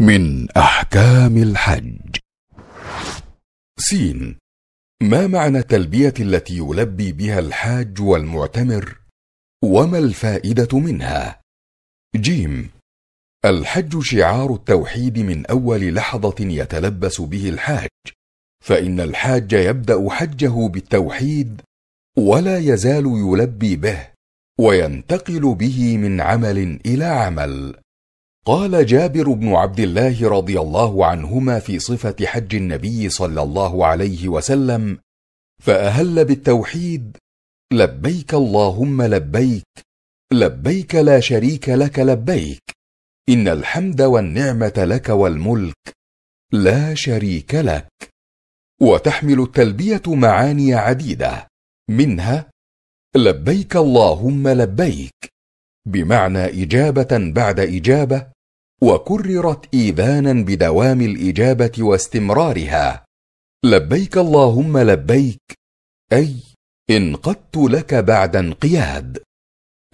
من أحكام الحج سين ما معنى التلبية التي يلبي بها الحاج والمعتمر وما الفائدة منها جيم الحج شعار التوحيد من أول لحظة يتلبس به الحاج فإن الحاج يبدأ حجه بالتوحيد ولا يزال يلبي به وينتقل به من عمل إلى عمل قال جابر بن عبد الله رضي الله عنهما في صفه حج النبي صلى الله عليه وسلم فاهل بالتوحيد لبيك اللهم لبيك لبيك لا شريك لك لبيك ان الحمد والنعمه لك والملك لا شريك لك وتحمل التلبيه معاني عديده منها لبيك اللهم لبيك بمعنى اجابه بعد اجابه وكررت ايذانا بدوام الاجابه واستمرارها لبيك اللهم لبيك اي انقدت لك بعد انقياد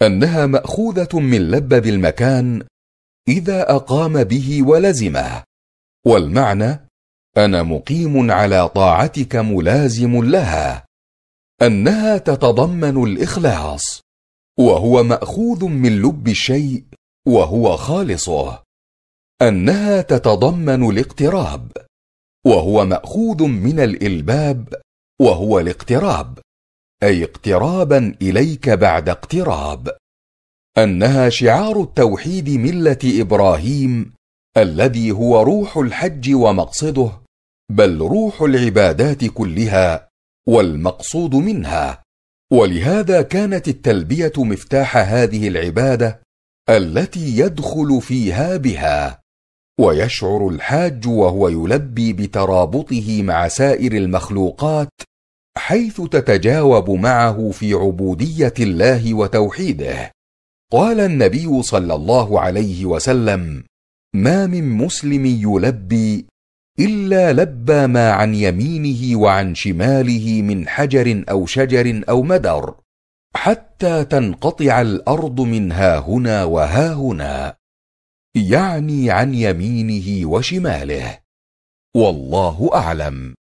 انها ماخوذه من لب بالمكان اذا اقام به ولزمه والمعنى انا مقيم على طاعتك ملازم لها انها تتضمن الاخلاص وهو ماخوذ من لب الشيء وهو خالصه انها تتضمن الاقتراب وهو ماخوذ من الالباب وهو الاقتراب اي اقترابا اليك بعد اقتراب انها شعار التوحيد مله ابراهيم الذي هو روح الحج ومقصده بل روح العبادات كلها والمقصود منها ولهذا كانت التلبيه مفتاح هذه العباده التي يدخل فيها بها ويشعر الحاج وهو يلبي بترابطه مع سائر المخلوقات حيث تتجاوب معه في عبوديه الله وتوحيده قال النبي صلى الله عليه وسلم ما من مسلم يلبي الا لبى ما عن يمينه وعن شماله من حجر او شجر او مدر حتى تنقطع الارض من هاهنا وهاهنا يعني عن يمينه وشماله والله اعلم